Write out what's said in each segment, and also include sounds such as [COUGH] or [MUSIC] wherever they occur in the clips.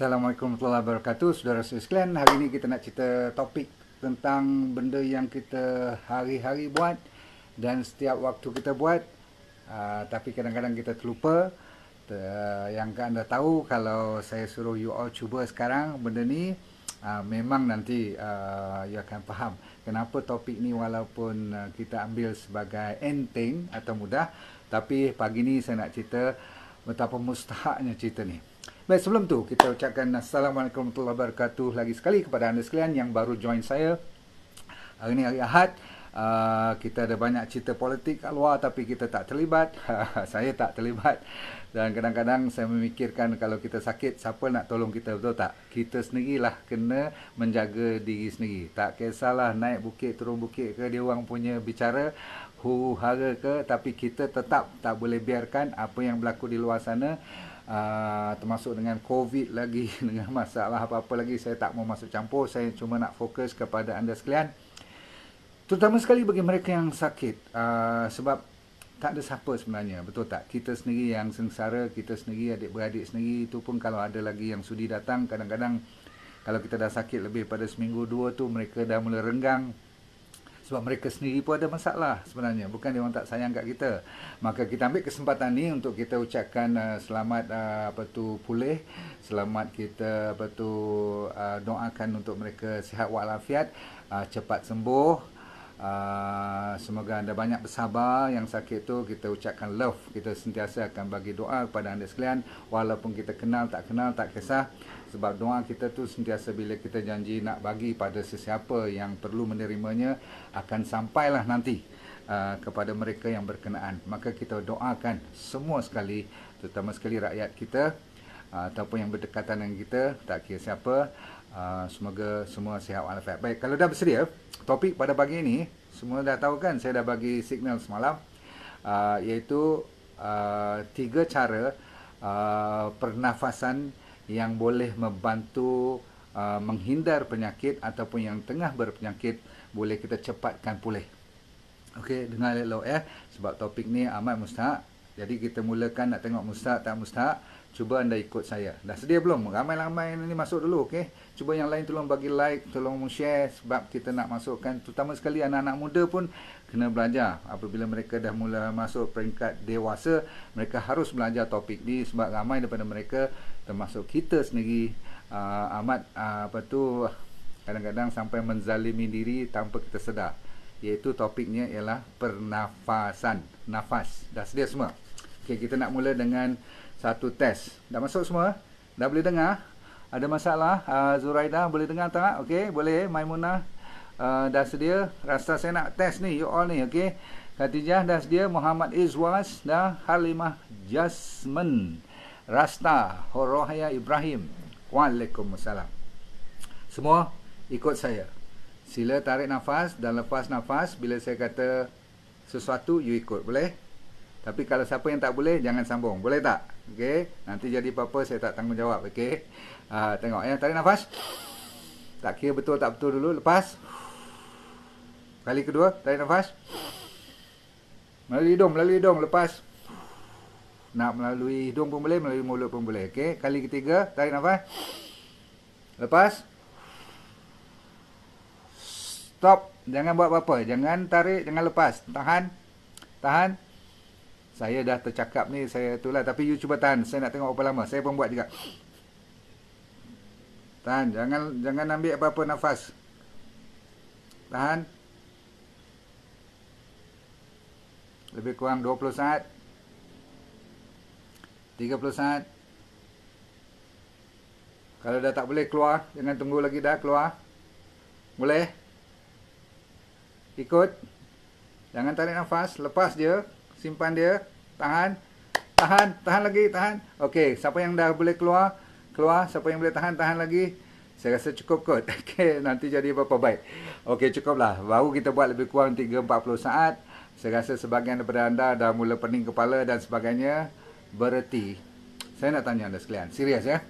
Assalamualaikum warahmatullahi wabarakatuh Saudara saudara sekalian Hari ini kita nak cerita topik Tentang benda yang kita hari-hari buat Dan setiap waktu kita buat uh, Tapi kadang-kadang kita terlupa uh, Yang anda tahu Kalau saya suruh you all cuba sekarang Benda ni uh, Memang nanti uh, you akan faham Kenapa topik ni walaupun uh, Kita ambil sebagai enteng Atau mudah Tapi pagi ni saya nak cerita Betapa mustahaknya cerita ni Baik, sebelum tu kita ucapkan Assalamualaikum warahmatullahi wabarakatuh lagi sekali kepada anda sekalian yang baru join saya. Hari ini hari Ahad. Uh, kita ada banyak cerita politik kat luar tapi kita tak terlibat. [LAUGHS] saya tak terlibat. Dan kadang-kadang saya memikirkan kalau kita sakit, siapa nak tolong kita betul tak? Kita sendirilah kena menjaga diri sendiri. Tak kisahlah naik bukit, turun bukit ke dia orang punya bicara huru-hara ke. Tapi kita tetap tak boleh biarkan apa yang berlaku di luar sana. Ah, termasuk dengan COVID lagi [LAUGHS] dengan masalah apa-apa lagi saya tak mau masuk campur saya cuma nak fokus kepada anda sekalian terutama sekali bagi mereka yang sakit aa, ah, sebab tak ada siapa sebenarnya betul tak kita sendiri yang sengsara kita sendiri adik-beradik sendiri itu pun kalau ada lagi yang sudi datang kadang-kadang kalau kita dah sakit lebih pada seminggu dua tu mereka dah mula renggang sebab mereka sendiri pun ada masalah sebenarnya bukan dia orang tak sayang kat kita maka kita ambil kesempatan ni untuk kita ucapkan uh, selamat uh, apa tu pulih selamat kita apa tu uh, doakan untuk mereka sihat walafiat uh, cepat sembuh Uh, semoga anda banyak bersabar yang sakit tu kita ucapkan love kita sentiasa akan bagi doa kepada anda sekalian walaupun kita kenal tak kenal tak kisah sebab doa kita tu sentiasa bila kita janji nak bagi pada sesiapa yang perlu menerimanya akan sampailah nanti uh, kepada mereka yang berkenaan maka kita doakan semua sekali terutama sekali rakyat kita uh, ataupun yang berdekatan dengan kita tak kira siapa uh, semoga semua sihat walafiat baik kalau dah bersedia topik pada pagi ini semua dah tahu kan saya dah bagi signal semalam uh, iaitu uh, tiga cara uh, pernafasan yang boleh membantu uh, menghindar penyakit ataupun yang tengah berpenyakit boleh kita cepatkan pulih. Okey, dengar elok ya. Eh? Sebab topik ni amat mustahak. Jadi kita mulakan nak tengok mustahak tak mustahak. Cuba anda ikut saya. Dah sedia belum? Ramai-ramai ni masuk dulu, okey? Cuba yang lain tolong bagi like, tolong share sebab kita nak masukkan terutama sekali anak-anak muda pun kena belajar. Apabila mereka dah mula masuk peringkat dewasa, mereka harus belajar topik ni sebab ramai daripada mereka termasuk kita sendiri uh, ah, amat uh, ah, apa tu kadang-kadang sampai menzalimi diri tanpa kita sedar iaitu topiknya ialah pernafasan nafas dah sedia semua okey kita nak mula dengan satu test dah masuk semua dah boleh dengar ada masalah uh, Zuraida boleh dengar tak okey boleh Maimunah uh, dah sedia rasa saya nak test ni you all ni okey Khatijah dah sedia Muhammad Izwas dah Halimah Jasmine Rasta Horohaya Ibrahim Waalaikumsalam Semua ikut saya Sila tarik nafas dan lepas nafas Bila saya kata sesuatu You ikut boleh Tapi kalau siapa yang tak boleh jangan sambung Boleh tak? Okay? Nanti jadi apa-apa saya tak tanggungjawab okay? Uh, ah, tengok ya tarik nafas Tak kira betul tak betul dulu Lepas Kali kedua tarik nafas Melalui hidung, melalui hidung Lepas nak melalui hidung pun boleh, melalui mulut pun boleh. Okey, kali ketiga, tarik nafas. Lepas. Stop. Jangan buat apa-apa. Jangan tarik, jangan lepas. Tahan. Tahan. Saya dah tercakap ni, saya itulah. Tapi you cuba tahan. Saya nak tengok berapa lama. Saya pun buat juga. Tahan. Jangan jangan ambil apa-apa nafas. Tahan. Lebih kurang 20 saat. 30 saat. Kalau dah tak boleh keluar, jangan tunggu lagi dah keluar. Boleh? Ikut. Jangan tarik nafas, lepas dia, simpan dia, tahan. Tahan, tahan lagi, tahan. Okey, siapa yang dah boleh keluar, keluar. Siapa yang boleh tahan, tahan lagi. Saya rasa cukup kot. [LAUGHS] Okey, nanti jadi berapa baik. Okey, cukuplah. Baru kita buat lebih kurang 3-40 saat. Saya rasa sebagian daripada anda dah mula pening kepala dan sebagainya bererti saya nak tanya anda sekalian serius ya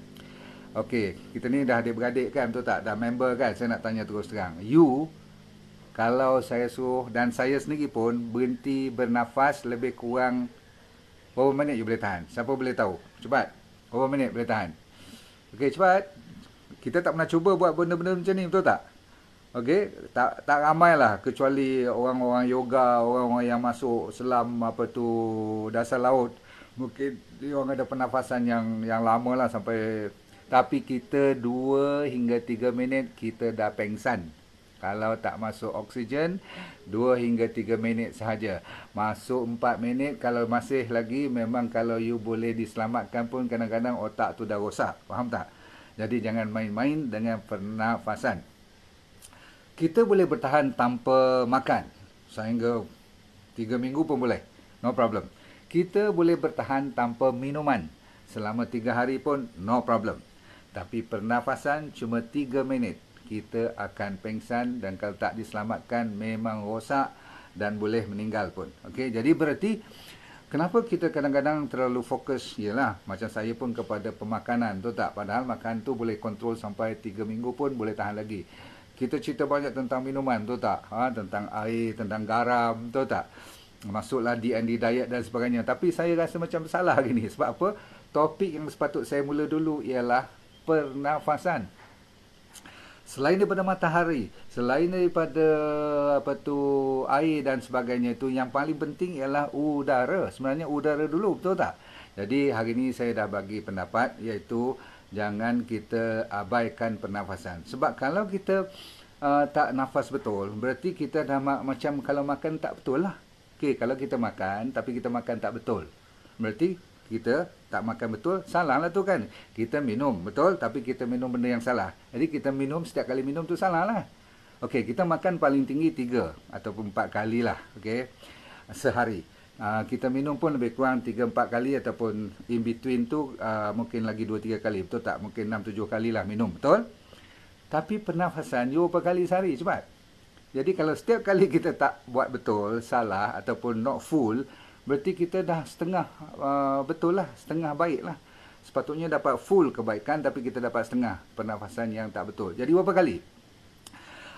okey kita ni dah adik-beradik kan betul tak dah member kan saya nak tanya terus terang you kalau saya suruh dan saya sendiri pun berhenti bernafas lebih kurang berapa minit you boleh tahan siapa boleh tahu cepat berapa minit boleh tahan okey cepat kita tak pernah cuba buat benda-benda macam ni betul tak Okey, tak tak lah, kecuali orang-orang yoga, orang-orang yang masuk selam apa tu dasar laut mungkin dia orang ada pernafasan yang yang lama lah sampai tapi kita 2 hingga 3 minit kita dah pengsan kalau tak masuk oksigen 2 hingga 3 minit sahaja masuk 4 minit kalau masih lagi memang kalau you boleh diselamatkan pun kadang-kadang otak tu dah rosak faham tak jadi jangan main-main dengan pernafasan kita boleh bertahan tanpa makan sehingga 3 minggu pun boleh no problem kita boleh bertahan tanpa minuman selama tiga hari pun no problem. Tapi pernafasan cuma tiga minit, kita akan pengsan dan kalau tak diselamatkan memang rosak dan boleh meninggal pun. Okay, jadi bererti kenapa kita kadang-kadang terlalu fokus ialah macam saya pun kepada pemakanan tu tak padahal makan tu boleh kontrol sampai tiga minggu pun boleh tahan lagi. Kita cerita banyak tentang minuman tu tak, ha, tentang air, tentang garam tu tak masuklah di DND diet dan sebagainya. Tapi saya rasa macam salah hari ni. Sebab apa? Topik yang sepatut saya mula dulu ialah pernafasan. Selain daripada matahari, selain daripada apa tu air dan sebagainya itu, yang paling penting ialah udara. Sebenarnya udara dulu betul tak? Jadi hari ini saya dah bagi pendapat iaitu jangan kita abaikan pernafasan. Sebab kalau kita uh, tak nafas betul, berarti kita dah macam kalau makan tak betul lah. Okey, kalau kita makan tapi kita makan tak betul. Berarti kita tak makan betul, salah lah tu kan. Kita minum betul tapi kita minum benda yang salah. Jadi kita minum setiap kali minum tu salah lah. Okey, kita makan paling tinggi tiga ataupun empat kali lah. Okey, sehari. Uh, kita minum pun lebih kurang 3-4 kali ataupun in between tu uh, mungkin lagi 2-3 kali. Betul tak? Mungkin 6-7 kali lah minum. Betul? Tapi pernafasan, you berapa kali sehari? Cepat. Jadi kalau setiap kali [LAUGHS] kita tak buat betul, salah ataupun not full, berarti kita dah setengah uh, betul lah, setengah baik lah. Sepatutnya dapat full kebaikan tapi kita dapat setengah pernafasan yang tak betul. Jadi berapa kali?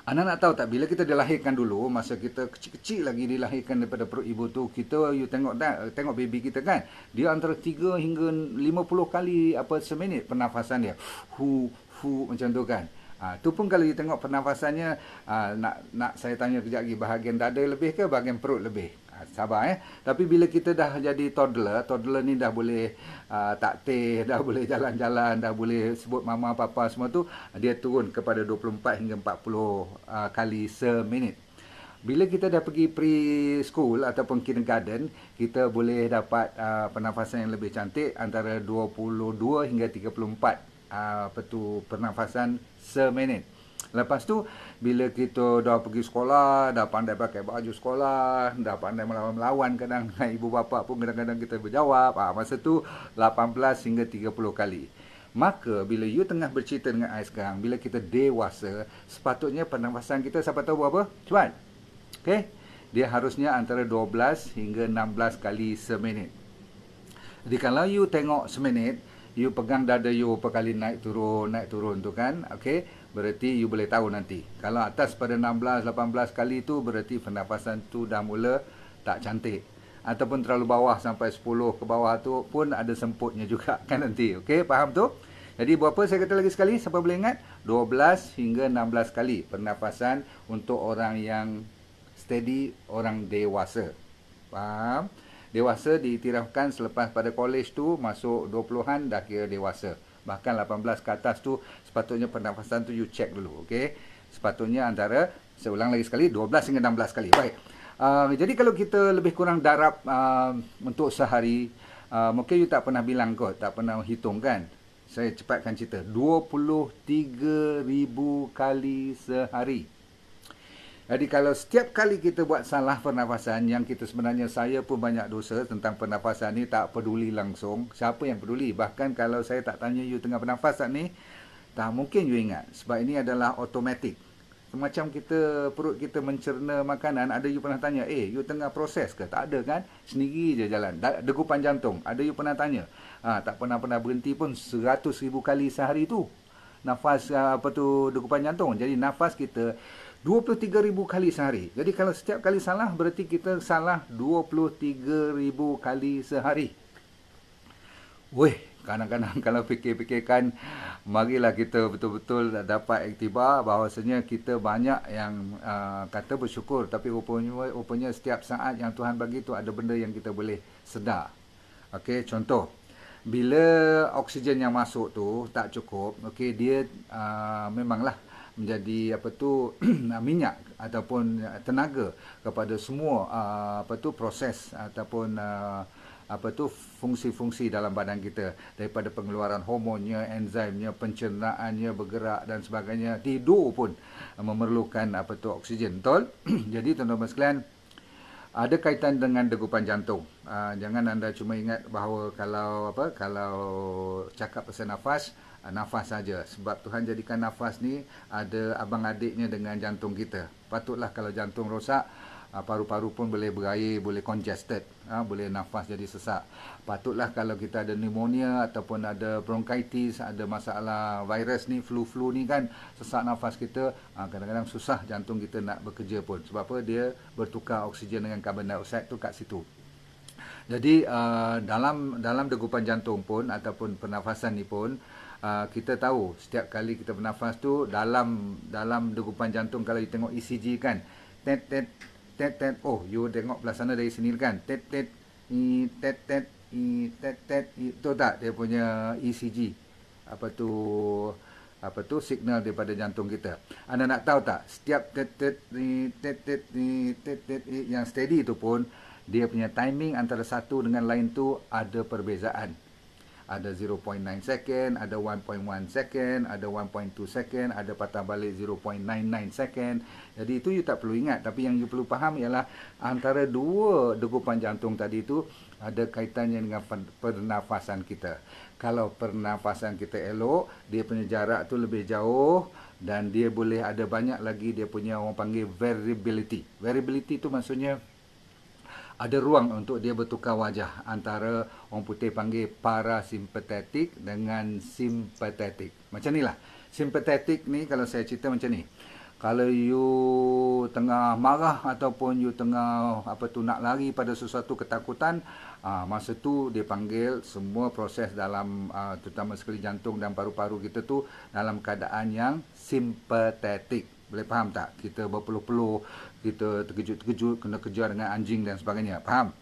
Anda nak tahu tak bila kita dilahirkan dulu masa kita kecil-kecil lagi dilahirkan daripada perut ibu tu kita you tengok tak tengok baby kita kan dia antara 3 hingga 50 kali apa seminit pernafasan dia hu hu macam tu kan itu ha, pun kalau you tengok pernafasannya, ha, nak, nak saya tanya kejap lagi, bahagian dada lebih ke bahagian perut lebih? Ha, sabar eh. Tapi bila kita dah jadi toddler, toddler ni dah boleh ha, taktih, [LAUGHS] dah boleh jalan-jalan, dah boleh sebut mama, papa semua tu, dia turun kepada 24 hingga 40 ha, kali seminit. Bila kita dah pergi pre preschool ataupun kindergarten, kita boleh dapat uh, pernafasan yang lebih cantik antara 22 hingga 34 Ah, apa tu pernafasan seminit. Lepas tu bila kita dah pergi sekolah, dah pandai pakai baju sekolah, dah pandai melawan-melawan kadang dengan [LAUGHS] ibu bapa pun kadang-kadang kita berjawab. Ah ha, masa tu 18 hingga 30 kali. Maka bila you tengah bercerita dengan I sekarang, bila kita dewasa, sepatutnya pernafasan kita siapa tahu berapa? Cuan. Okey. Dia harusnya antara 12 hingga 16 kali seminit. Jadi kalau you tengok seminit, you pegang dada you berapa kali naik turun, naik turun tu kan. Okay. Bererti you boleh tahu nanti. Kalau atas pada 16, 18 kali tu bererti pernafasan tu dah mula tak cantik. Ataupun terlalu bawah sampai 10 ke bawah tu pun ada semputnya juga kan nanti. Okay. Faham tu? Jadi berapa saya kata lagi sekali? Siapa boleh ingat? 12 hingga 16 kali pernafasan untuk orang yang steady, orang dewasa. Faham? Faham? dewasa diiktirafkan selepas pada kolej tu masuk 20-an dah kira dewasa. Bahkan 18 ke atas tu sepatutnya pernafasan tu you check dulu. Okay? Sepatutnya antara, saya ulang lagi sekali, 12 hingga 16 kali. Baik. Uh, jadi kalau kita lebih kurang darab uh, untuk sehari, uh, mungkin you tak pernah bilang kot, tak pernah hitung kan. Saya cepatkan cerita. 23,000 kali sehari. Jadi kalau setiap kali kita buat salah pernafasan yang kita sebenarnya saya pun banyak dosa tentang pernafasan ni tak peduli langsung. Siapa yang peduli? Bahkan kalau saya tak tanya you tengah pernafasan ni, tak mungkin you ingat. Sebab ini adalah automatic. Macam kita perut kita mencerna makanan, ada you pernah tanya, eh you tengah proses ke? Tak ada kan? Sendiri je jalan. Degupan jantung, ada you pernah tanya. Ha, tak pernah-pernah berhenti pun seratus ribu kali sehari tu. Nafas apa tu degupan jantung. Jadi nafas kita 23,000 kali sehari. Jadi kalau setiap kali salah, berarti kita salah 23,000 kali sehari. Weh, kadang-kadang [LAUGHS] kalau fikir-fikirkan, marilah kita betul-betul dapat iktibar bahawasanya kita banyak yang uh, kata bersyukur. Tapi rupanya, rupanya setiap saat yang Tuhan bagi tu ada benda yang kita boleh sedar. Okey, contoh. Bila oksigen yang masuk tu tak cukup, okey dia uh, memanglah menjadi apa tu [CLEARS THROAT] minyak ataupun eh, tenaga kepada semua ah, apa tu proses ataupun ah, apa tu fungsi-fungsi dalam badan kita daripada pengeluaran hormonnya, enzimnya, pencernaannya bergerak dan sebagainya. Tidur pun memerlukan apa tu oksigen, betul? [CLEARS THROAT] Jadi tuan-tuan sekalian ada kaitan dengan degupan jantung. Uh, jangan anda cuma ingat bahawa kalau apa kalau cakap pasal nafas, uh, nafas saja sebab Tuhan jadikan nafas ni ada abang adiknya dengan jantung kita patutlah kalau jantung rosak uh, paru-paru pun boleh berair boleh congested uh, boleh nafas jadi sesak patutlah kalau kita ada pneumonia ataupun ada bronchitis ada masalah virus ni flu-flu ni kan sesak nafas kita uh, kadang-kadang susah jantung kita nak bekerja pun sebab apa dia bertukar oksigen dengan carbon dioxide tu kat situ jadi uh, dalam dalam degupan jantung pun ataupun pernafasan ni pun Ah, kita tahu setiap kali kita bernafas tu dalam dalam degupan jantung kalau you tengok ECG kan tet tet tet tet oh you tengok belah sana dari sini kan tet tet i tet tet i tet tet itu tak dia punya ECG apa tu apa tu signal daripada jantung kita anda nak tahu tak setiap tet tet i tet tet i tet tet yang steady itu pun dia punya timing antara satu dengan lain tu ada perbezaan ada 0.9 second, ada 1.1 second, ada 1.2 second, ada patah balik 0.99 second. Jadi itu you tak perlu ingat tapi yang you perlu faham ialah antara dua degupan jantung tadi itu ada kaitannya dengan pernafasan kita. Kalau pernafasan kita elok, dia punya jarak tu lebih jauh dan dia boleh ada banyak lagi dia punya orang panggil variability. Variability tu maksudnya ada ruang untuk dia bertukar wajah antara orang putih panggil parasimpatetik dengan simpatetik. Macam inilah. Simpatetik ni kalau saya cerita macam ni. Kalau you tengah marah ataupun you tengah apa tu nak lari pada sesuatu ketakutan, aa, ah, masa tu dia panggil semua proses dalam aa, ah, terutama sekali jantung dan paru-paru kita tu dalam keadaan yang simpatetik. Boleh faham tak? Kita berpeluh-peluh, kita terkejut-terkejut, kena kejar dengan anjing dan sebagainya. Faham?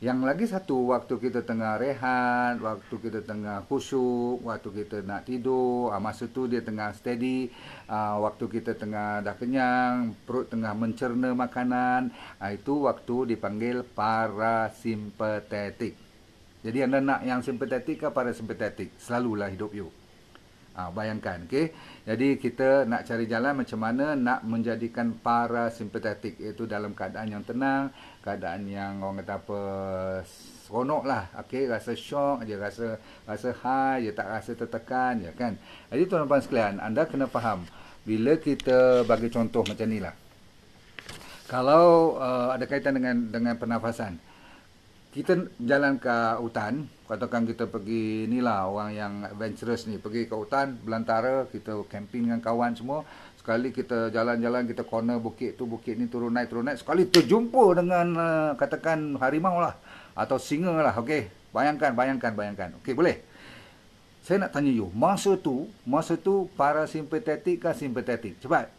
Yang lagi satu, waktu kita tengah rehat, waktu kita tengah khusyuk, waktu kita nak tidur, ah, masa tu dia tengah steady, ah, waktu kita tengah dah kenyang, perut tengah mencerna makanan, ah, itu waktu dipanggil parasimpetetik Jadi anda nak yang simpatetik ke parasimpatetik? Selalulah hidup you. Ha, bayangkan, okay? Jadi kita nak cari jalan macam mana nak menjadikan para simpatetik itu dalam keadaan yang tenang, keadaan yang orang kata apa seronok lah. okay? rasa syok, dia rasa rasa high, dia tak rasa tertekan, ya kan. Jadi tuan-tuan sekalian, anda kena faham bila kita bagi contoh macam ni lah. Kalau uh, ada kaitan dengan dengan pernafasan, kita jalan ke hutan katakan kita pergi ni lah orang yang adventurous ni pergi ke hutan belantara kita camping dengan kawan semua sekali kita jalan-jalan kita corner bukit tu bukit ni turun naik turun naik sekali terjumpa dengan uh, katakan harimau lah atau singa lah okey bayangkan bayangkan bayangkan okey boleh saya nak tanya you masa tu masa tu parasimpatetik ke simpatetik cepat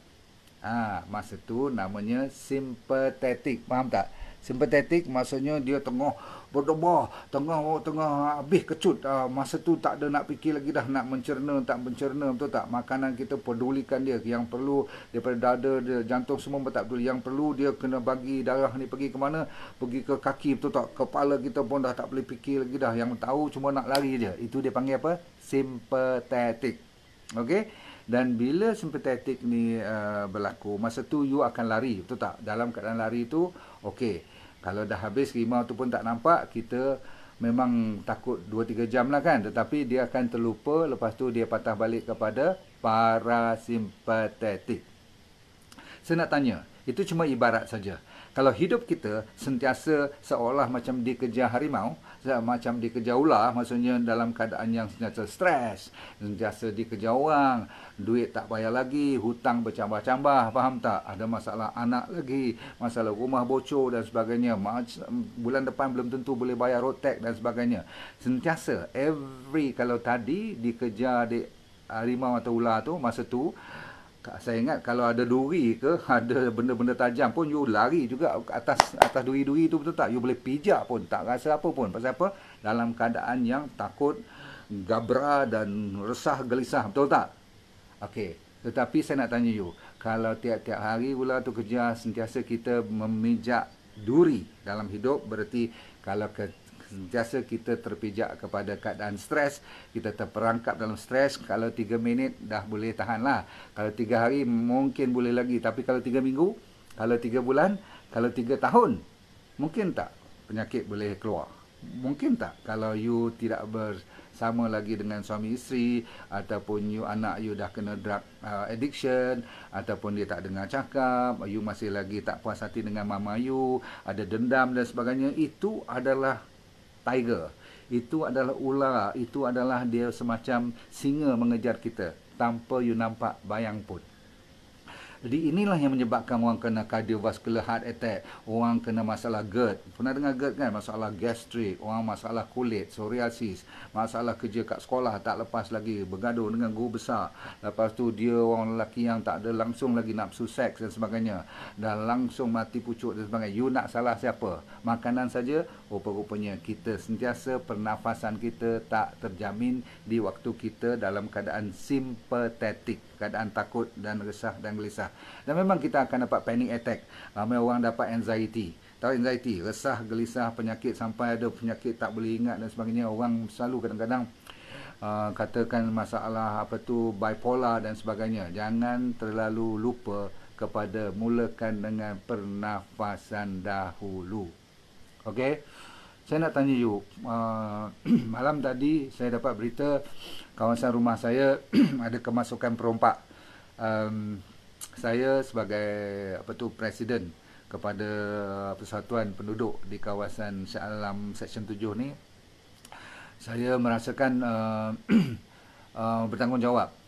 ah ha, masa tu namanya simpatetik faham tak sympathetic maksudnya dia tengah berdebar tengah oh, tengah habis kecut uh, masa tu tak ada nak fikir lagi dah nak mencerna tak mencerna betul tak makanan kita pedulikan dia yang perlu daripada dada dia jantung semua tak peduli yang perlu dia kena bagi darah ni pergi ke mana pergi ke kaki betul tak kepala kita pun dah tak boleh fikir lagi dah yang tahu cuma nak lari dia itu dia panggil apa sympathetic okay. dan bila sympathetic ni uh, berlaku masa tu you akan lari betul tak dalam keadaan lari tu okay kalau dah habis rimau tu pun tak nampak kita memang takut 2 3 jam lah kan tetapi dia akan terlupa lepas tu dia patah balik kepada parasimpatetik saya nak tanya itu cuma ibarat saja kalau hidup kita sentiasa seolah macam dikejar harimau macam dikejar ular maksudnya dalam keadaan yang sentiasa stres sentiasa dikejar orang duit tak bayar lagi hutang bercambah-cambah faham tak ada masalah anak lagi masalah rumah bocor dan sebagainya bulan depan belum tentu boleh bayar road tax dan sebagainya sentiasa every kalau tadi dikejar di harimau atau ular tu masa tu saya ingat kalau ada duri ke [LAUGHS] ada benda-benda tajam pun you lari juga atas atas duri-duri tu betul tak you boleh pijak pun tak rasa apa pun pasal apa dalam keadaan yang takut gabra dan resah gelisah betul tak okey tetapi saya nak tanya you kalau tiap-tiap hari ular tu kerja, sentiasa kita memijak duri dalam hidup berarti kalau sentiasa kita terpijak kepada keadaan stres, kita terperangkap dalam stres, kalau 3 minit dah boleh tahan lah. Kalau 3 hari mungkin boleh lagi. Tapi kalau 3 minggu, kalau 3 bulan, kalau 3 tahun, mungkin tak penyakit boleh keluar. Mungkin tak kalau you tidak bersama lagi dengan suami isteri ataupun you anak you dah kena drug uh, addiction ataupun dia tak dengar cakap, you masih lagi tak puas hati dengan mama you, ada dendam dan sebagainya. Itu adalah tiger. Itu adalah ular, itu adalah dia semacam singa mengejar kita tanpa you nampak bayang pun. Jadi inilah yang menyebabkan orang kena cardiovascular heart attack, orang kena masalah GERD. Pernah dengar GERD kan? Masalah gastrik, orang masalah kulit, psoriasis, masalah kerja kat sekolah tak lepas lagi, bergaduh dengan guru besar. Lepas tu dia orang lelaki yang tak ada langsung lagi nafsu seks dan sebagainya. Dan langsung mati pucuk dan sebagainya. You nak salah siapa? Makanan saja, Rupa-rupanya kita sentiasa pernafasan kita tak terjamin di waktu kita dalam keadaan simpatetik, keadaan takut dan resah dan gelisah. Dan memang kita akan dapat panic attack. Ramai orang dapat anxiety. Tahu anxiety, resah, gelisah, penyakit sampai ada penyakit tak boleh ingat dan sebagainya. Orang selalu kadang-kadang Uh, katakan masalah apa tu bipolar dan sebagainya jangan terlalu lupa kepada mulakan dengan pernafasan dahulu Okay saya nak tanya you uh, [CLEARS THROAT] malam tadi saya dapat berita kawasan rumah saya [CLEARS THROAT] ada kemasukan perompak um, saya sebagai apa tu presiden kepada persatuan penduduk di kawasan Shah Alam Seksyen 7 ni saya merasakan uh, [CLEARS THROAT] uh, bertanggungjawab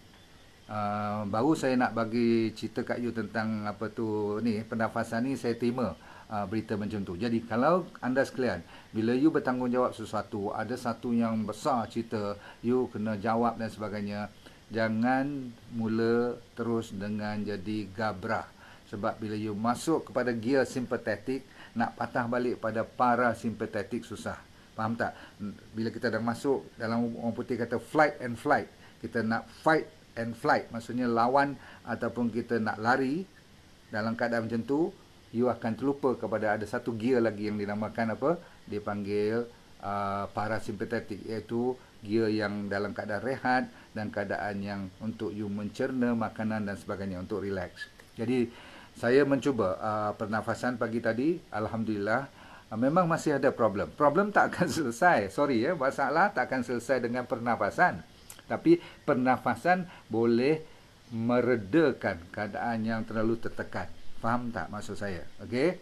Uh, baru saya nak bagi cerita kat you tentang apa tu ni pendafasan ni saya terima uh, uh, berita macam tu. Jadi kalau anda sekalian bila you bertanggungjawab sesuatu, ada satu yang besar cerita, you kena jawab dan sebagainya. Jangan mula terus dengan jadi gabrah. Sebab bila you masuk kepada gear simpatetik, nak patah balik pada para parasimpatetik susah. Faham tak? Hmm, bila kita dah masuk dalam orang putih kata flight and flight, kita nak fight and flight, maksudnya lawan ataupun kita nak lari dalam keadaan macam tu, you akan terlupa kepada ada satu gear lagi yang dinamakan apa dipanggil uh, parasimpatetik iaitu gear yang dalam keadaan rehat dan keadaan yang untuk you mencerna makanan dan sebagainya untuk relax. Jadi saya mencuba uh, pernafasan pagi tadi alhamdulillah uh, memang masih ada problem. Problem tak akan [LAUGHS] selesai. Sorry ya, masalah tak akan selesai dengan pernafasan. Tapi pernafasan boleh meredakan keadaan yang terlalu tertekan. Faham tak maksud saya? Okey.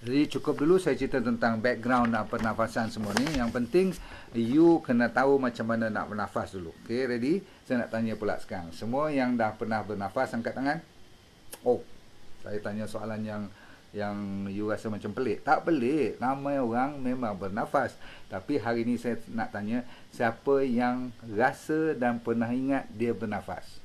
Jadi cukup dulu saya cerita tentang background dan pernafasan semua ni. Yang penting you kena tahu macam mana nak bernafas dulu. Okey, ready? Saya nak tanya pula sekarang. Semua yang dah pernah bernafas angkat tangan. Oh. Saya tanya soalan yang yang you rasa macam pelik. Tak pelik. Ramai orang memang bernafas. Tapi hari ni saya nak tanya siapa yang rasa dan pernah ingat dia bernafas.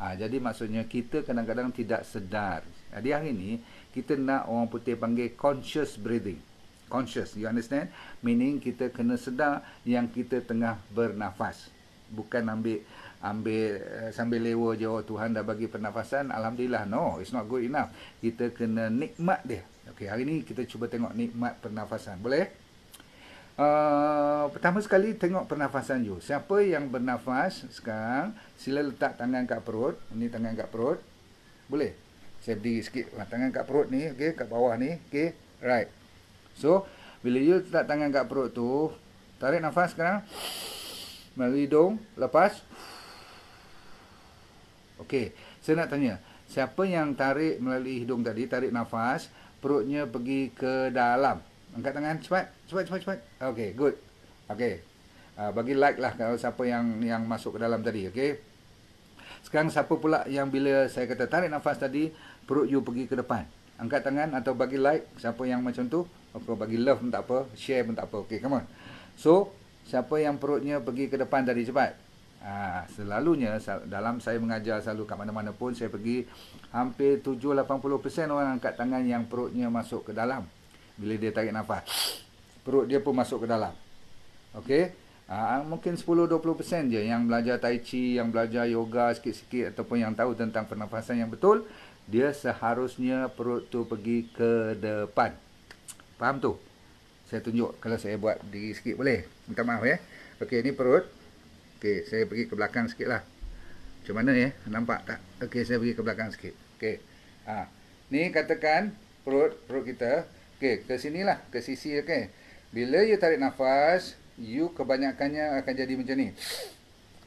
Ha, jadi maksudnya kita kadang-kadang tidak sedar jadi hari ini kita nak orang putih panggil conscious breathing. Conscious, you understand? Meaning kita kena sedar yang kita tengah bernafas. Bukan ambil ambil eh, sambil lewa je oh, Tuhan dah bagi pernafasan alhamdulillah no it's not good enough kita kena nikmat dia okey hari ini kita cuba tengok nikmat pernafasan boleh Uh, pertama sekali tengok pernafasan you Siapa yang bernafas sekarang Sila letak tangan kat perut Ini tangan kat perut Boleh? Saya berdiri sikit Tangan kat perut ni Okay kat bawah ni Okay Right So Bila you letak tangan kat perut tu Tarik nafas sekarang Melalui hidung Lepas Okay Saya nak tanya Siapa yang tarik melalui hidung tadi Tarik nafas Perutnya pergi ke dalam Angkat tangan cepat Cepat cepat cepat Okay good Okay uh, ah, Bagi like lah Kalau siapa yang yang masuk ke dalam tadi Okay sekarang siapa pula yang bila saya kata tarik nafas tadi perut you pergi ke depan. Angkat tangan atau bagi like siapa yang macam tu. Okey bagi love pun tak apa, share pun tak apa. Okey, come on. So, siapa yang perutnya pergi ke depan tadi cepat. Ha, selalunya dalam saya mengajar selalu kat mana-mana pun saya pergi hampir 7 80% orang angkat tangan yang perutnya masuk ke dalam bila dia tarik nafas. Perut dia pun masuk ke dalam. Okey. Ha, mungkin 10 20% je yang belajar tai chi, yang belajar yoga sikit-sikit ataupun yang tahu tentang pernafasan yang betul dia seharusnya perut tu pergi ke depan. Faham tu? Saya tunjuk kalau saya buat diri sikit boleh? Minta maaf ya. Okey, ini perut. Okey, saya pergi ke belakang sikit lah. Macam mana ya? Nampak tak? Okey, saya pergi ke belakang sikit. Okey. Ha. Ni katakan perut, perut kita. Okey, ke sinilah. Ke sisi, okey. Bila you tarik nafas, you kebanyakannya akan jadi macam ni.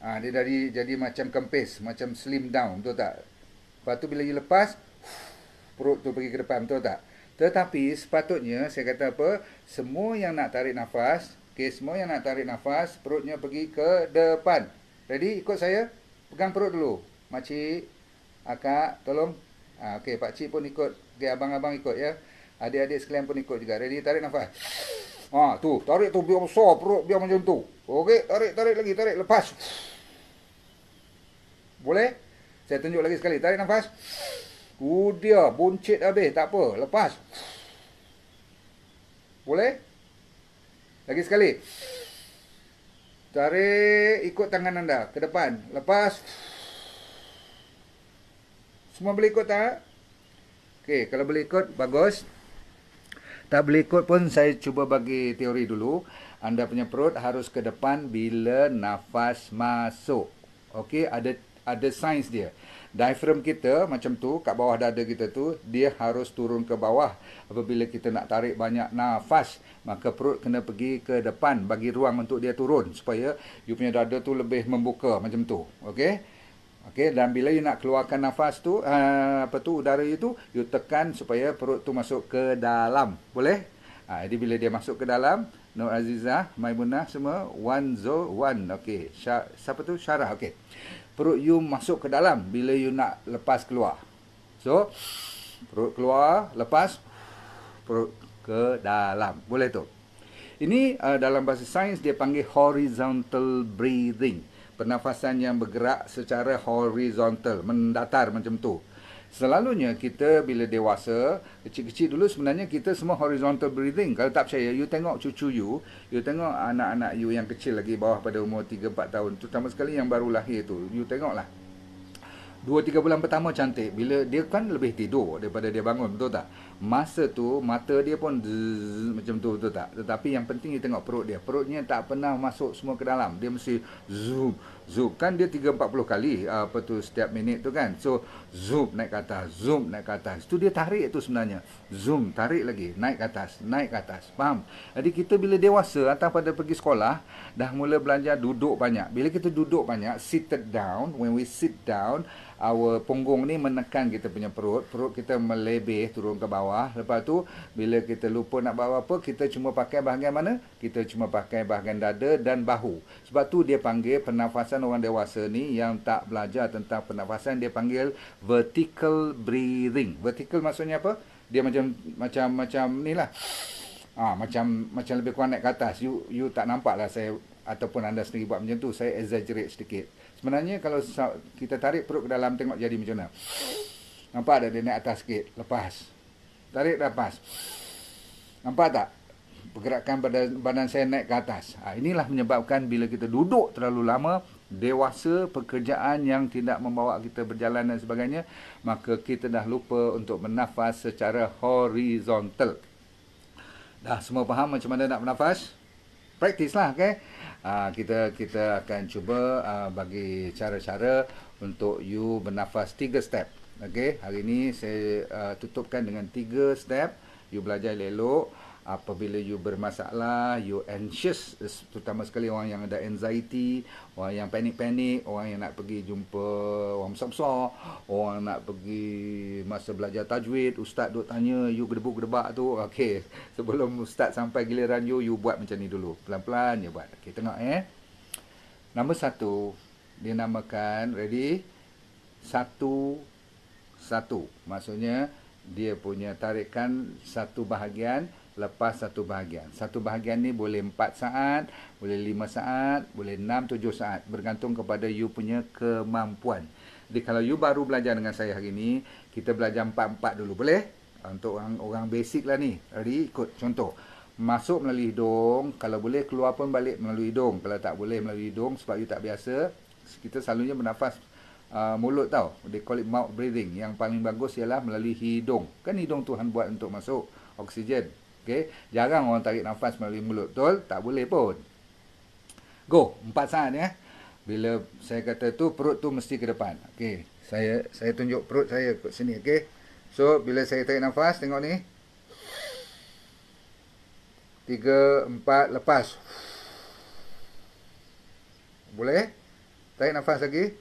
Ha, dia dari jadi macam kempis. Macam slim down. Betul tak? Lepas tu bila you lepas [SNIFFS] Perut tu pergi ke depan Betul tak? Tetapi sepatutnya Saya kata apa Semua yang nak tarik nafas okay, Semua yang nak tarik nafas Perutnya pergi ke depan Ready? Ikut saya Pegang perut dulu Makcik Akak Tolong ha, Okey pakcik pun ikut okay, Abang-abang ikut ya Adik-adik sekalian pun ikut juga Ready? Tarik nafas [SNIFFS] Ha, tu, tarik tu biar besar perut, biar macam tu. Okey, tarik, tarik lagi, tarik, lepas. [SNIFFS] Boleh? Saya tunjuk lagi sekali. Tarik nafas. Udah. Buncit habis. Tak apa. Lepas. Boleh? Lagi sekali. Tarik ikut tangan anda ke depan. Lepas. Semua boleh ikut tak? Okey. Kalau boleh ikut, bagus. Tak boleh ikut pun saya cuba bagi teori dulu. Anda punya perut harus ke depan bila nafas masuk. Okey. Ada ada sains dia. Diaphragm kita macam tu kat bawah dada kita tu dia harus turun ke bawah apabila kita nak tarik banyak nafas maka perut kena pergi ke depan bagi ruang untuk dia turun supaya you punya dada tu lebih membuka macam tu. Okay, okay. dan bila you nak keluarkan nafas tu uh, apa tu udara itu you tekan supaya perut tu masuk ke dalam. Boleh? Ha, jadi bila dia masuk ke dalam No Aziza, Maimunah semua. one Zo one Okey. Syar- siapa tu? Syarah. Okey. Perut you masuk ke dalam bila you nak lepas keluar. So, perut keluar, lepas, perut ke dalam. Boleh tu. Ini uh, dalam bahasa sains dia panggil horizontal breathing. Pernafasan yang bergerak secara horizontal, mendatar macam tu. Selalunya kita bila dewasa, kecil-kecil dulu sebenarnya kita semua horizontal breathing. Kalau tak percaya, you tengok cucu you, you tengok anak-anak you yang kecil lagi bawah pada umur 3-4 tahun. Terutama sekali yang baru lahir tu, you tengoklah. 2-3 bulan pertama cantik, bila dia kan lebih tidur daripada dia bangun, betul tak? masa tu mata dia pun zzz, macam tu betul tak tetapi yang penting dia tengok perut dia perutnya tak pernah masuk semua ke dalam dia mesti zoom zoom kan dia 3 40 kali apa tu setiap minit tu kan so zoom naik ke atas zoom naik ke atas tu dia tarik tu sebenarnya zoom tarik lagi naik ke atas naik ke atas faham jadi kita bila dewasa atau pada pergi sekolah dah mula belajar duduk banyak bila kita duduk banyak seated down when we sit down our punggung ni menekan kita punya perut perut kita melebih turun ke bawah lepas tu bila kita lupa nak bawa apa kita cuma pakai bahagian mana kita cuma pakai bahagian dada dan bahu sebab tu dia panggil pernafasan orang dewasa ni yang tak belajar tentang pernafasan dia panggil vertical breathing vertical maksudnya apa dia macam macam macam ni lah ah ha, macam macam lebih kurang naik ke atas you you tak nampak lah saya ataupun anda sendiri buat macam tu saya exaggerate sedikit Sebenarnya kalau kita tarik perut ke dalam tengok jadi macam mana. Nampak ada dia naik atas sikit, lepas. Tarik lepas. Nampak tak? Pergerakan badan, badan saya naik ke atas. Ha, inilah menyebabkan bila kita duduk terlalu lama, dewasa pekerjaan yang tidak membawa kita berjalan dan sebagainya, maka kita dah lupa untuk menafas secara horizontal. Dah semua faham macam mana nak menafas? Praktislah, okay? uh, kita kita akan cuba uh, bagi cara-cara untuk you bernafas tiga step. Okey, hari ini saya uh, tutupkan dengan tiga step. You belajar elok-elok apabila you bermasalah, you anxious, terutama sekali orang yang ada anxiety, orang yang panik-panik, orang yang nak pergi jumpa orang besar-besar, orang nak pergi masa belajar tajwid, ustaz duk tanya, you gedebuk-gedebak tu, okay, [LAUGHS] sebelum ustaz sampai giliran you, you buat macam ni dulu. Pelan-pelan you buat. Okay, tengok eh. Nombor satu, dia namakan, ready? Satu, satu. Maksudnya, dia punya tarikan satu bahagian, lepas satu bahagian. Satu bahagian ni boleh 4 saat, boleh 5 saat, boleh 6 7 saat bergantung kepada you punya kemampuan. Jadi kalau you baru belajar dengan saya hari ni, kita belajar 4-4 dulu boleh? Ah, untuk orang orang basic lah ni. Jadi ikut contoh. Masuk melalui hidung, kalau boleh keluar pun balik melalui hidung. Kalau tak boleh melalui hidung sebab you tak biasa, kita selalunya bernafas Uh, mulut tau They call it mouth breathing Yang paling bagus ialah melalui hidung Kan hidung Tuhan buat untuk masuk Oksigen Okey, jarang orang tarik nafas melalui mulut, betul? Tak boleh pun. Go, empat saat ya. Bila saya kata tu perut tu mesti ke depan. Okay, saya saya tunjuk perut saya ke sini, Okay, So, bila saya tarik nafas, tengok ni. tiga empat lepas. Boleh? Tarik nafas lagi.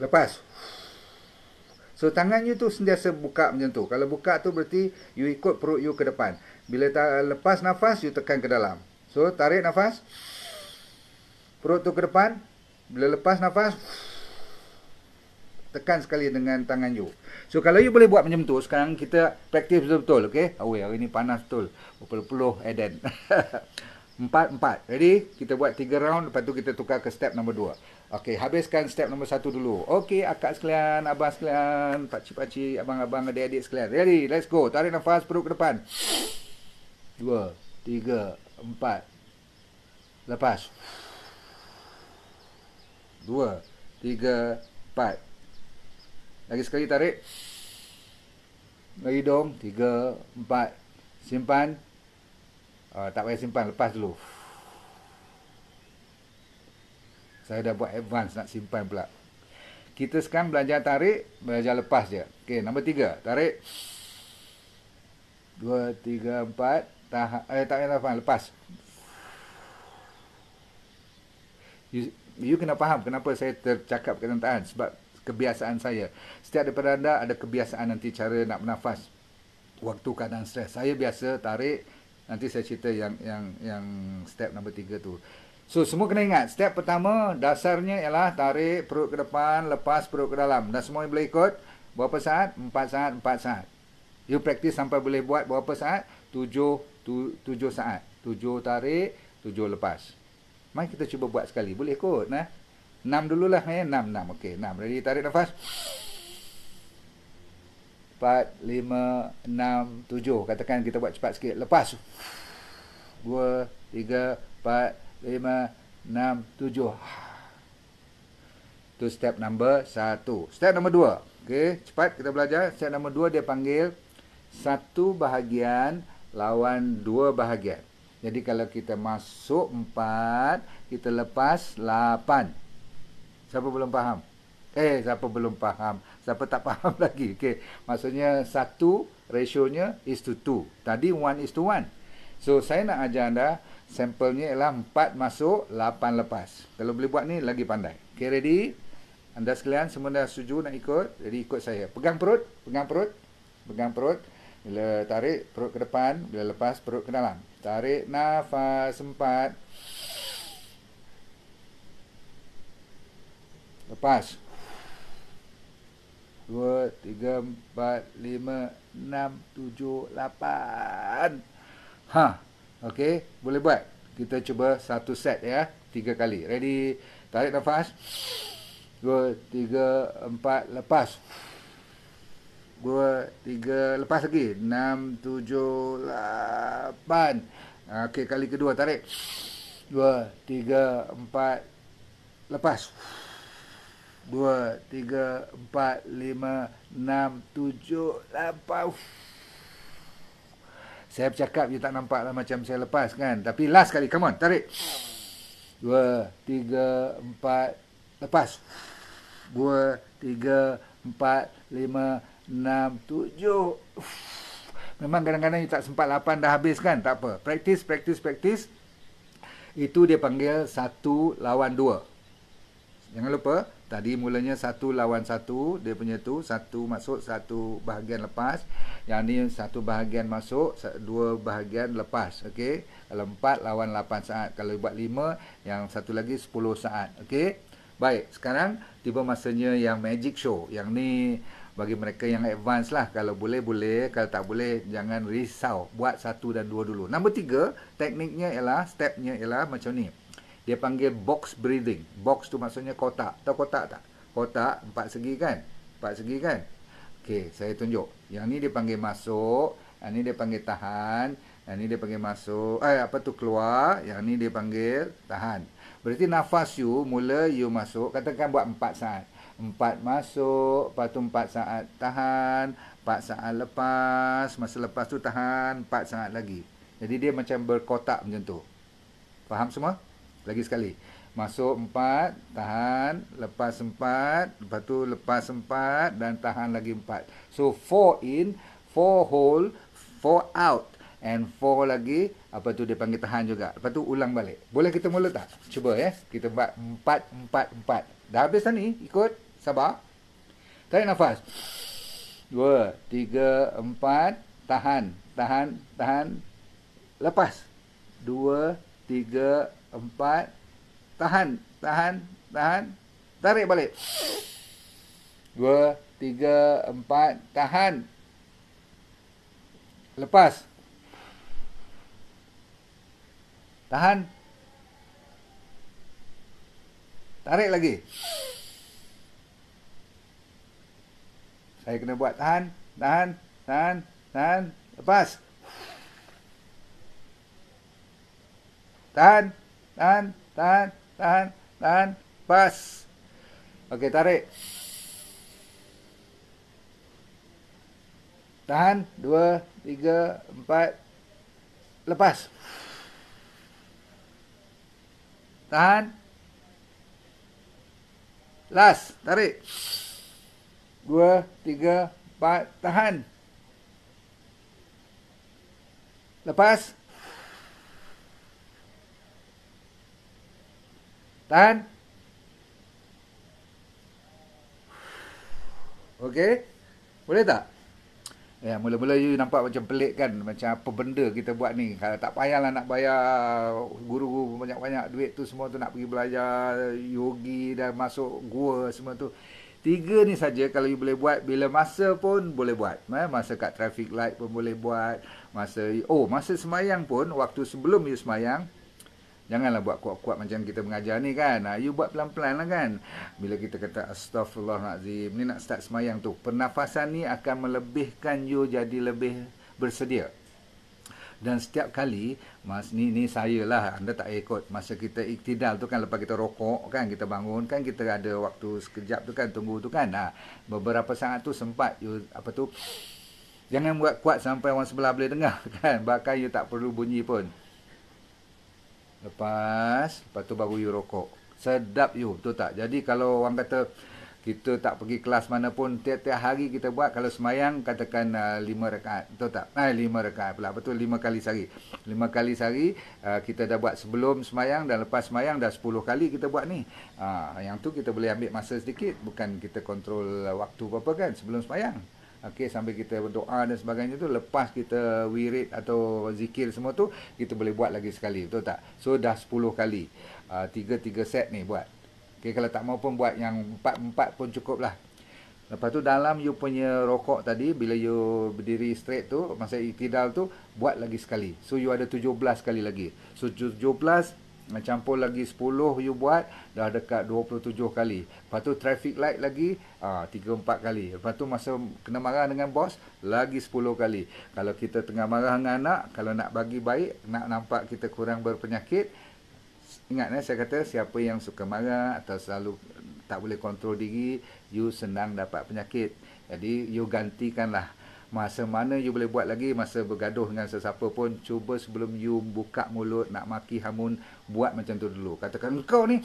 Lepas. Lepas. So tangan you tu sentiasa buka macam tu. Kalau buka tu berarti you ikut perut you ke depan. Bila ta- lepas nafas you tekan ke dalam. So tarik nafas. Perut tu ke depan. Bila lepas nafas tekan sekali dengan tangan you. So kalau you boleh buat macam tu sekarang kita praktis betul-betul okey. Oh, hari ni panas betul. Berpeluh-peluh Eden. [LAUGHS] Empat, empat. Jadi Kita buat tiga round. Lepas tu kita tukar ke step nombor dua. Okey, habiskan step nombor satu dulu. Okey, akak sekalian, abang sekalian, pakcik-pakcik, abang-abang, adik-adik sekalian. Ready? Let's go. Tarik nafas, perut ke depan. Dua, tiga, empat. Lepas. Dua, tiga, empat. Lagi sekali tarik. Lagi dong. Tiga, empat. Simpan uh, tak payah simpan lepas dulu saya dah buat advance nak simpan pula kita sekarang belajar tarik belajar lepas je okey nombor tiga, tarik dua tiga empat. tah eh tak payah lepas lepas you, you kena faham kenapa saya tercakap kenyataan sebab kebiasaan saya setiap daripada anda ada kebiasaan nanti cara nak bernafas waktu keadaan stres saya biasa tarik Nanti saya cerita yang yang yang step nombor tiga tu. So semua kena ingat step pertama dasarnya ialah tarik perut ke depan lepas perut ke dalam dan semua boleh ikut berapa saat Empat saat empat saat you practice sampai boleh buat berapa saat 7 tujuh saat tujuh tarik tujuh lepas mari kita cuba buat sekali boleh ikut nah 6 dululah eh enam, enam. okey enam. ready tarik nafas empat, lima, enam, tujuh. Katakan kita buat cepat sikit. Lepas. Dua, tiga, empat, lima, enam, tujuh. Itu step number satu. Step number dua. Okay, cepat kita belajar. Step number dua dia panggil satu bahagian lawan dua bahagian. Jadi kalau kita masuk empat, kita lepas lapan. Siapa belum faham? Eh, siapa belum faham? Siapa tak faham [LAUGHS] lagi? Okay, maksudnya satu rasionya is to two. Tadi one is to one. So, saya nak ajar anda, sampelnya ialah empat masuk, lapan lepas. Kalau boleh buat ni, lagi pandai. Okay, ready? Anda sekalian semua dah setuju nak ikut? Jadi, ikut saya. Pegang perut, pegang perut, pegang perut. Bila tarik, perut ke depan. Bila lepas, perut ke dalam. Tarik nafas empat. Lepas dua, tiga, empat, lima, enam, tujuh, lapan. Ha, okey, boleh buat. Kita cuba satu set ya, tiga kali. Ready? Tarik nafas. Dua, tiga, empat, lepas. Dua, tiga, lepas lagi. Enam, tujuh, lapan. Okey, kali kedua tarik. Dua, tiga, empat, lepas. Lepas dua, tiga, empat, lima, enam, tujuh, lapan. Saya bercakap, you tak nampak lah macam saya lepas kan. Tapi last kali, come on, tarik. Dua, tiga, empat, lepas. Dua, tiga, empat, lima, enam, tujuh. Memang kadang-kadang you tak sempat lapan dah habis kan. Tak apa. Practice, practice, practice. Itu dia panggil satu lawan dua. Jangan lupa. Tadi mulanya satu lawan satu Dia punya tu Satu masuk Satu bahagian lepas Yang ni satu bahagian masuk Dua bahagian lepas Okey Kalau empat lawan lapan saat Kalau buat lima Yang satu lagi sepuluh saat Okey Baik sekarang Tiba masanya yang magic show Yang ni bagi mereka yang advance lah Kalau boleh, boleh Kalau tak boleh, jangan risau Buat satu dan dua dulu Nombor tiga Tekniknya ialah Stepnya ialah macam ni dia panggil box breathing. Box tu maksudnya kotak. Tahu kotak tak? Kotak empat segi kan? Empat segi kan? Okey, saya tunjuk. Yang ni dia panggil masuk, yang ni dia panggil tahan, yang ni dia panggil masuk. Eh, apa tu keluar? Yang ni dia panggil tahan. Berarti nafas you mula you masuk, katakan buat empat saat. Empat masuk, lepas tu empat saat tahan, empat saat lepas, masa lepas tu tahan, empat saat lagi. Jadi dia macam berkotak macam tu. Faham semua? Lagi sekali. Masuk empat, tahan, lepas empat, lepas tu lepas empat dan tahan lagi empat. So four in, four hold, four out and four lagi apa tu dia panggil tahan juga. Lepas tu ulang balik. Boleh kita mula tak? Cuba ya. Kita buat empat, empat, empat. Dah habis dah ni. Ikut. Sabar. Tarik nafas. Dua, tiga, empat. Tahan, tahan, tahan. Lepas. Dua, tiga, empat, tahan, tahan, tahan, tarik balik. Dua, tiga, empat, tahan. Lepas. Tahan. Tarik lagi. Saya kena buat tahan, tahan, tahan, tahan, lepas. Lepas. Tahan. Tahan. Tahan. Tahan. Tahan. Pas. Okey, tarik. Tahan. Dua, tiga, empat. Lepas. Tahan. Last. Tarik. Dua, tiga, empat. Tahan. Lepas. Lepas. dan Okey. Boleh tak? Ya, mula-mula you nampak macam pelik kan macam apa benda kita buat ni. Kalau ha, tak payahlah nak bayar guru banyak-banyak duit tu semua tu nak pergi belajar yogi dan masuk gua semua tu. Tiga ni saja kalau you boleh buat bila masa pun boleh buat. Eh, masa kat traffic light pun boleh buat. Masa oh masa semayang pun waktu sebelum you semayang Janganlah buat kuat-kuat macam kita mengajar ni kan. Ha, you buat pelan-pelan lah kan. Bila kita kata astaghfirullahalazim. Ni nak start semayang tu. Pernafasan ni akan melebihkan you jadi lebih bersedia. Dan setiap kali, mas, ni, ni saya lah, anda tak ikut. Masa kita iktidal tu kan, lepas kita rokok kan, kita bangun kan, kita ada waktu sekejap tu kan, tunggu tu kan. Ha, beberapa saat tu sempat, you, apa tu, [SNIFFS] jangan buat kuat sampai orang sebelah boleh dengar [LAUGHS] kan. Bahkan you tak perlu bunyi pun. Lepas, lepas tu baru you rokok. Sedap you, betul tak? Jadi kalau orang kata kita tak pergi kelas mana pun tiap-tiap hari kita buat kalau semayang katakan uh, 5 rakaat betul tak? Eh, lima rakaat pula betul 5 kali sehari lima kali sehari uh, kita dah buat sebelum semayang dan lepas semayang dah sepuluh kali kita buat ni uh, yang tu kita boleh ambil masa sedikit bukan kita kontrol uh, waktu apa-apa kan sebelum semayang okey sambil kita berdoa dan sebagainya tu lepas kita wirid atau zikir semua tu kita boleh buat lagi sekali betul tak so dah 10 kali ah, tiga-tiga uh, set ni buat okey kalau tak mau pun buat yang empat-empat pun cukup lah Lepas tu dalam you punya rokok tadi Bila you berdiri straight tu Masa iktidal tu Buat lagi sekali So you ada 17 kali lagi So 17 campur lagi 10 you buat dah dekat 27 kali. Lepas tu traffic light lagi ah 3 4 kali. Lepas tu masa kena marah dengan bos lagi 10 kali. Kalau kita tengah marah dengan anak, kalau nak bagi baik, nak nampak kita kurang berpenyakit, ingat eh saya kata siapa yang suka marah atau selalu tak boleh kontrol diri, you senang dapat penyakit. Jadi you gantikanlah masa mana you boleh buat lagi masa bergaduh dengan sesiapa pun cuba sebelum you buka mulut nak maki hamun buat macam tu dulu katakan kau ni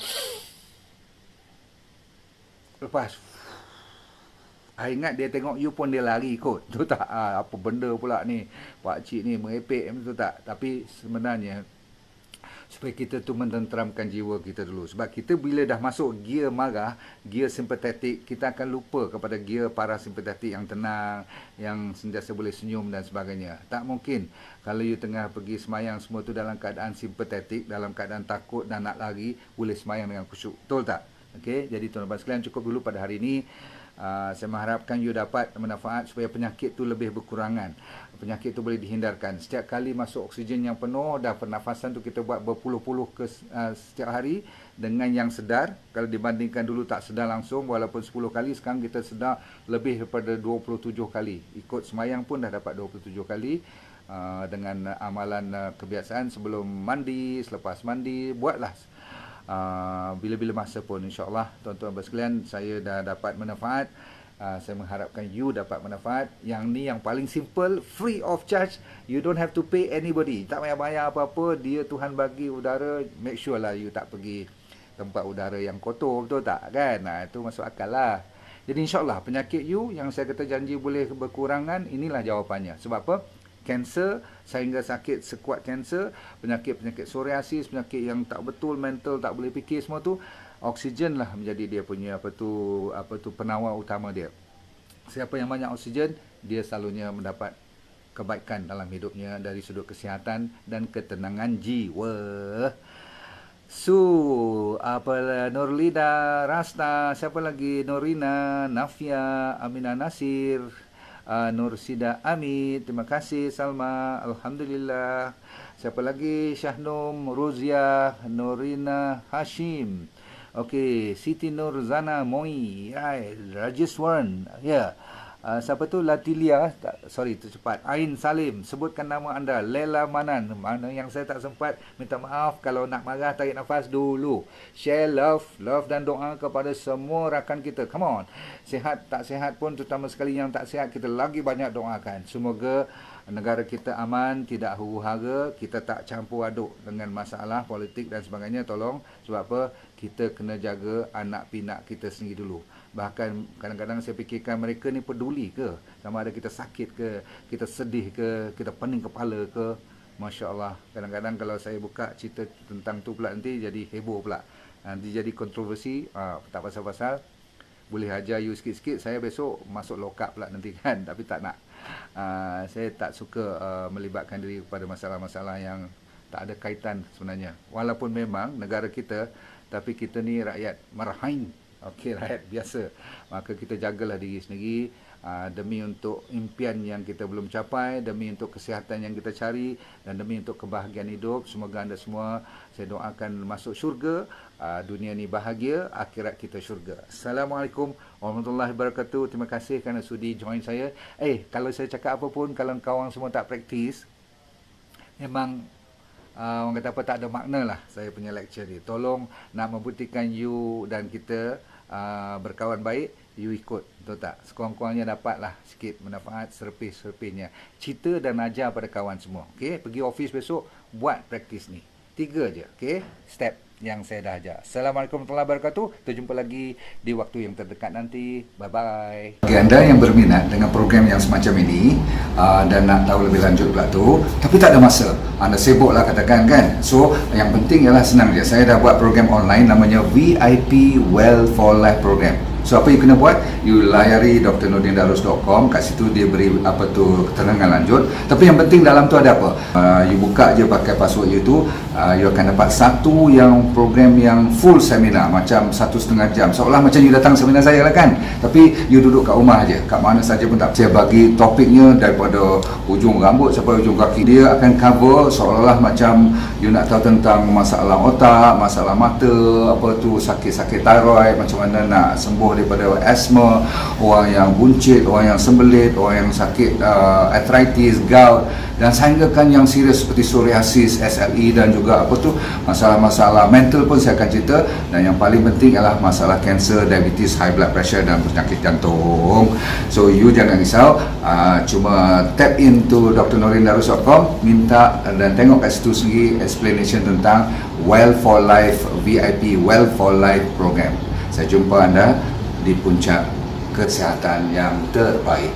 lepas I ingat dia tengok you pun dia lari kot [LAUGHS] tu tak ha, apa benda pula ni pakcik ni merepek tu tak tapi sebenarnya supaya kita tu mendentramkan jiwa kita dulu sebab kita bila dah masuk gear marah gear sympathetic kita akan lupa kepada gear parasympathetic yang tenang yang sentiasa boleh senyum dan sebagainya tak mungkin kalau you tengah pergi semayang semua tu dalam keadaan sympathetic dalam keadaan takut dan nak lari boleh semayang dengan kusuk. betul tak okey jadi tuan-tuan sekalian cukup dulu pada hari ini Ah, saya mengharapkan you dapat manfaat supaya penyakit tu lebih berkurangan penyakit tu boleh dihindarkan setiap kali masuk oksigen yang penuh dan pernafasan tu kita buat berpuluh-puluh ke uh, setiap hari dengan yang sedar kalau dibandingkan dulu tak sedar langsung walaupun 10 kali sekarang kita sedar lebih daripada 27 kali ikut semayang pun dah dapat 27 kali uh, dengan amalan uh, kebiasaan sebelum mandi selepas mandi buatlah uh, bila-bila masa pun insyaallah tuan-tuan dan sekalian saya dah dapat manfaat uh, saya mengharapkan you dapat manfaat yang ni yang paling simple free of charge you don't have to pay anybody tak payah bayar apa-apa dia Tuhan bagi udara make sure lah you tak pergi tempat udara yang kotor betul tak kan nah itu masuk akal lah jadi insyaallah penyakit you yang saya kata janji boleh berkurangan inilah jawapannya sebab apa kanser sehingga sakit sekuat kanser penyakit-penyakit psoriasis penyakit yang tak betul mental tak boleh fikir semua tu oksigen lah menjadi dia punya apa tu apa tu penawar utama dia siapa yang banyak oksigen dia selalunya mendapat kebaikan dalam hidupnya dari sudut kesihatan dan ketenangan jiwa So apa Nurlida, Rasta, siapa lagi? Norina, Nafia, Amina Nasir, uh, ah, Nursida Amit, terima kasih Salma alhamdulillah siapa lagi Syahnum Ruzia Norina Hashim okey Siti Nurzana Moi Rajeswaran ya yeah. Ah, siapa tu Latilia tak, sorry tercepat Ain Salim sebutkan nama anda Lela Manan mana yang saya tak sempat minta maaf kalau nak marah tarik nafas dulu share love love dan doa kepada semua rakan kita come on sihat tak sihat pun terutama sekali yang tak sihat kita lagi banyak doakan semoga negara kita aman tidak huru hara kita tak campur aduk dengan masalah politik dan sebagainya tolong sebab apa kita kena jaga anak pinak kita sendiri dulu bahkan kadang-kadang saya fikirkan mereka ni peduli ke sama ada kita sakit ke kita sedih ke kita pening kepala ke masya-Allah kadang-kadang kalau saya buka cerita tentang tu pula nanti jadi heboh pula nanti jadi kontroversi ha, tak pasal-pasal boleh ajar you sikit-sikit saya besok masuk lokap pula nanti kan [LAUGHS] tapi tak nak ha, saya tak suka uh, melibatkan diri kepada masalah-masalah yang tak ada kaitan sebenarnya walaupun memang negara kita tapi kita ni rakyat marhain okey [LAUGHS] rakyat biasa maka kita jagalah diri sendiri ah, demi untuk impian yang kita belum capai demi untuk kesihatan yang kita cari dan demi untuk kebahagiaan hidup semoga anda semua saya doakan masuk syurga ah, dunia ni bahagia akhirat kita syurga assalamualaikum warahmatullahi wabarakatuh terima kasih kerana sudi join saya eh kalau saya cakap apa pun kalau kau kawan semua tak praktis memang Uh, orang kata apa tak ada makna lah saya punya lecture ni. Tolong nak membuktikan you dan kita Ah, berkawan baik you ikut betul tak sekurang-kurangnya dapatlah sikit manfaat serpih-serpihnya cerita dan ajar pada kawan semua Okay, pergi office besok buat praktis ni tiga je Okay, step yang saya dah ajar. Assalamualaikum warahmatullahi wabarakatuh. Kita jumpa lagi di waktu yang terdekat nanti. Bye-bye. Bagi anda yang berminat dengan program yang semacam ini uh, dan nak tahu lebih lanjut pula tu, tapi tak ada masa. Anda sibuklah katakan kan. So, yang penting ialah senang je. Saya dah buat program online namanya VIP Well for Life Program. So apa you kena buat? You layari drnudindarus.com Kat situ dia beri apa tu keterangan lanjut Tapi yang penting dalam tu ada apa? Uh, you buka je pakai password you tu uh, You akan dapat satu yang program yang full seminar Macam satu setengah jam Seolah macam you datang seminar saya lah kan? Tapi you duduk kat rumah aja, Kat mana saja pun tak Saya bagi topiknya daripada ujung rambut sampai ujung kaki Dia akan cover seolah macam You nak tahu tentang masalah otak Masalah mata Apa tu sakit-sakit thyroid Macam mana nak sembuh daripada asma, orang yang buncit, orang yang sembelit, orang yang sakit uh, arthritis, gout dan sehingga kan yang serius seperti psoriasis, SLE dan juga apa tu masalah-masalah mental pun saya akan cerita dan yang paling penting ialah masalah kanser, diabetes, high blood pressure dan penyakit jantung. So you jangan risau, uh, cuma tap into drnorindarus.com minta dan tengok kat situ sendiri explanation tentang Well for Life VIP Well for Life program. Saya jumpa anda di puncak kesehatan yang terbaik.